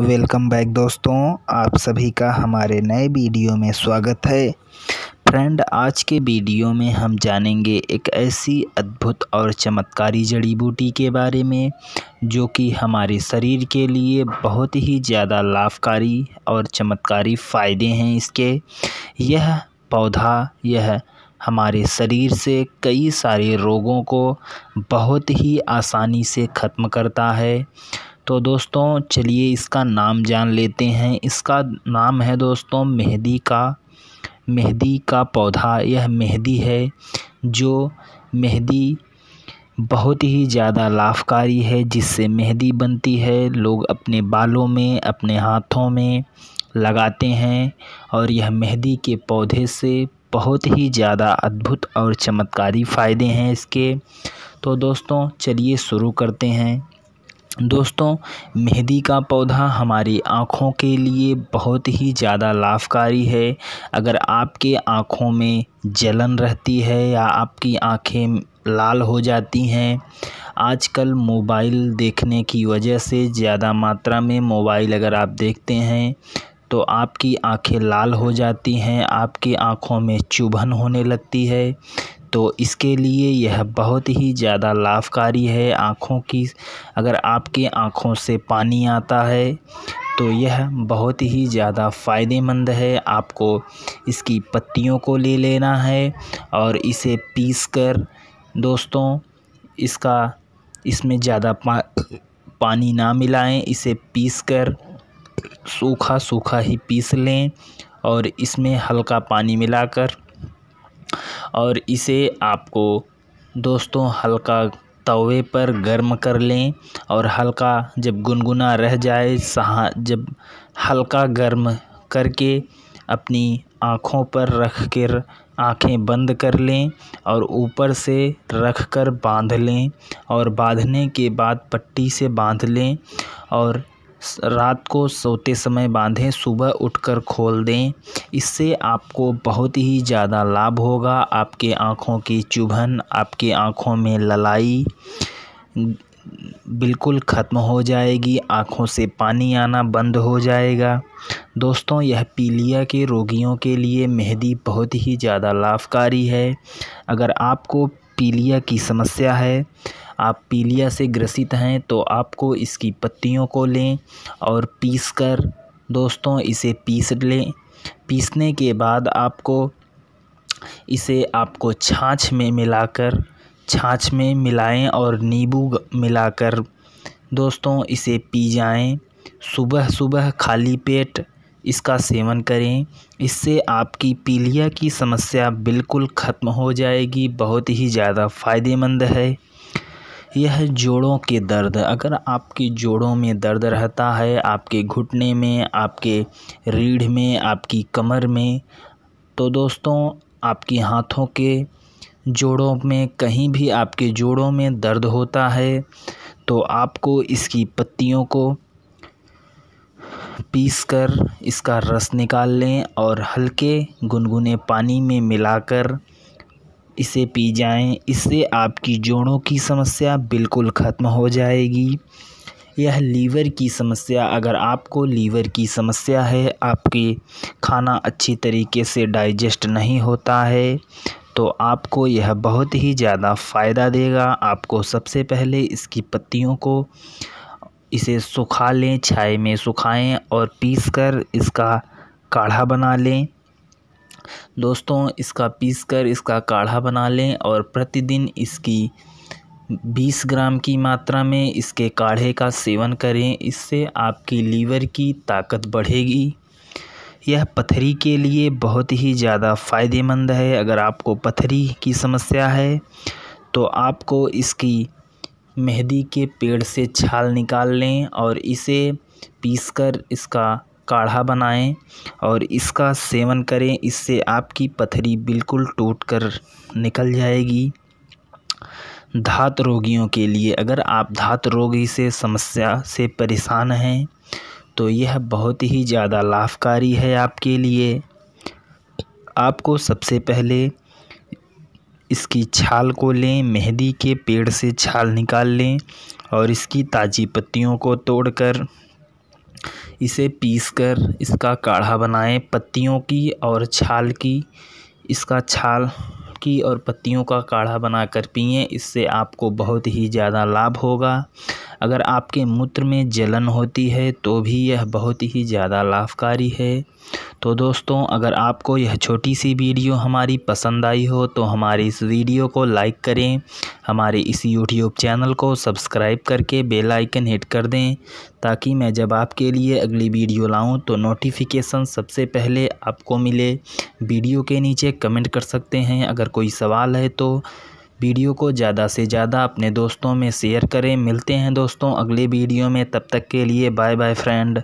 welcome back दोस्तों आप सभी का हमारे नए वीडियो में स्वागत है फ्रेंड आज के वीडियो में हम जानेंगे एक ऐसी अद्भुत और चमत्कारी जड़ी बूटी के बारे में जो कि हमारे शरीर के लिए बहुत ही ज़्यादा लाभकारी और चमत्कारी फ़ायदे हैं इसके यह पौधा यह हमारे शरीर से कई सारे रोगों को बहुत ही आसानी से ख़त्म करता है तो दोस्तों चलिए इसका नाम जान लेते हैं इसका नाम है दोस्तों मेहंदी का मेहंदी का पौधा यह मेहंदी है जो मेहंदी बहुत ही ज़्यादा लाभकारी है जिससे मेहंदी बनती है लोग अपने बालों में अपने हाथों में लगाते हैं और यह मेहंदी के पौधे से बहुत ही ज़्यादा अद्भुत और चमत्कारी फ़ायदे हैं इसके तो दोस्तों चलिए शुरू करते हैं दोस्तों मेहंदी का पौधा हमारी आँखों के लिए बहुत ही ज़्यादा लाभकारी है अगर आपके आँखों में जलन रहती है या आपकी आँखें लाल हो जाती हैं आजकल मोबाइल देखने की वजह से ज़्यादा मात्रा में मोबाइल अगर आप देखते हैं तो आपकी आँखें लाल हो जाती हैं आपकी आँखों में चुभन होने लगती है तो इसके लिए यह बहुत ही ज़्यादा लाभकारी है आँखों की अगर आपके आँखों से पानी आता है तो यह बहुत ही ज़्यादा फ़ायदेमंद है आपको इसकी पत्तियों को ले लेना है और इसे पीस कर दोस्तों इसका इसमें ज़्यादा पा पानी ना मिलाएं इसे पीस कर सूखा सूखा ही पीस लें और इसमें हल्का पानी मिलाकर और इसे आपको दोस्तों हल्का तवे पर गर्म कर लें और हल्का जब गुनगुना रह जाए सहा जब हल्का गर्म करके अपनी आँखों पर रख कर आँखें बंद कर लें और ऊपर से रख कर बांध लें और बांधने के बाद पट्टी से बांध लें और रात को सोते समय बांधें सुबह उठकर खोल दें इससे आपको बहुत ही ज़्यादा लाभ होगा आपके आँखों की चुभन आपके आँखों में ललाई बिल्कुल ख़त्म हो जाएगी आँखों से पानी आना बंद हो जाएगा दोस्तों यह पीलिया के रोगियों के लिए मेहंदी बहुत ही ज़्यादा लाभकारी है अगर आपको पीलिया की समस्या है आप पीलिया से ग्रसित हैं तो आपको इसकी पत्तियों को लें और पीस कर दोस्तों इसे पीस लें पीसने के बाद आपको इसे आपको छाछ में मिलाकर छाछ में मिलाएं और नींबू मिलाकर दोस्तों इसे पी जाएं सुबह सुबह खाली पेट इसका सेवन करें इससे आपकी पीलिया की समस्या बिल्कुल ख़त्म हो जाएगी बहुत ही ज़्यादा फ़ायदेमंद है यह जोड़ों के दर्द अगर आपके जोड़ों में दर्द रहता है आपके घुटने में आपके रीढ़ में आपकी कमर में तो दोस्तों आपकी हाथों के जोड़ों में कहीं भी आपके जोड़ों में दर्द होता है तो आपको इसकी पत्तियों को पीस कर इसका रस निकाल लें और हल्के गुनगुने पानी में मिलाकर इसे पी जाएं इससे आपकी जोड़ों की समस्या बिल्कुल ख़त्म हो जाएगी यह लीवर की समस्या अगर आपको लीवर की समस्या है आपके खाना अच्छी तरीके से डाइजेस्ट नहीं होता है तो आपको यह बहुत ही ज़्यादा फ़ायदा देगा आपको सबसे पहले इसकी पत्तियों को इसे सुखा लें छाए में सुखाएं और पीस कर इसका काढ़ा बना लें दोस्तों इसका पीस कर इसका काढ़ा बना लें और प्रतिदिन इसकी 20 ग्राम की मात्रा में इसके काढ़े का सेवन करें इससे आपकी लीवर की ताकत बढ़ेगी यह पथरी के लिए बहुत ही ज़्यादा फ़ायदेमंद है अगर आपको पथरी की समस्या है तो आपको इसकी मेहंदी के पेड़ से छाल निकाल लें और इसे पीसकर इसका काढ़ा बनाएँ और इसका सेवन करें इससे आपकी पथरी बिल्कुल टूट कर निकल जाएगी धात रोगियों के लिए अगर आप धात रोगी से समस्या से परेशान हैं तो यह बहुत ही ज़्यादा लाभकारी है आपके लिए आपको सबसे पहले इसकी छाल को लें मेहंदी के पेड़ से छाल निकाल लें और इसकी ताज़ी पत्तियों को तोड़कर इसे पीसकर इसका काढ़ा बनाएं पत्तियों की और छाल की इसका छाल की और पत्तियों का काढ़ा बनाकर पिएं इससे आपको बहुत ही ज़्यादा लाभ होगा अगर आपके मूत्र में जलन होती है तो भी यह बहुत ही ज़्यादा लाभकारी है तो दोस्तों अगर आपको यह छोटी सी वीडियो हमारी पसंद आई हो तो हमारी इस वीडियो को लाइक करें हमारे इस यूट्यूब चैनल को सब्सक्राइब करके बेल आइकन हिट कर दें ताकि मैं जब आपके लिए अगली वीडियो लाऊं तो नोटिफिकेशन सबसे पहले आपको मिले वीडियो के नीचे कमेंट कर सकते हैं अगर कोई सवाल है तो वीडियो को ज़्यादा से ज़्यादा अपने दोस्तों में शेयर करें मिलते हैं दोस्तों अगले वीडियो में तब तक के लिए बाय बाय फ्रेंड